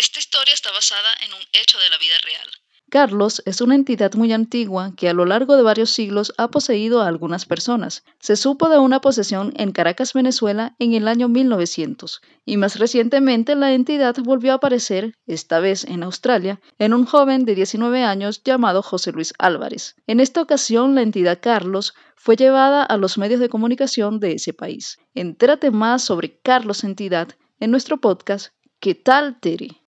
Esta historia está basada en un hecho de la vida real. Carlos es una entidad muy antigua que a lo largo de varios siglos ha poseído a algunas personas. Se supo de una posesión en Caracas, Venezuela, en el año 1900, y más recientemente la entidad volvió a aparecer, esta vez en Australia, en un joven de 19 años llamado José Luis Álvarez. En esta ocasión, la entidad Carlos fue llevada a los medios de comunicación de ese país. Entrate más sobre Carlos Entidad en nuestro podcast ¿Qué tal, Tere?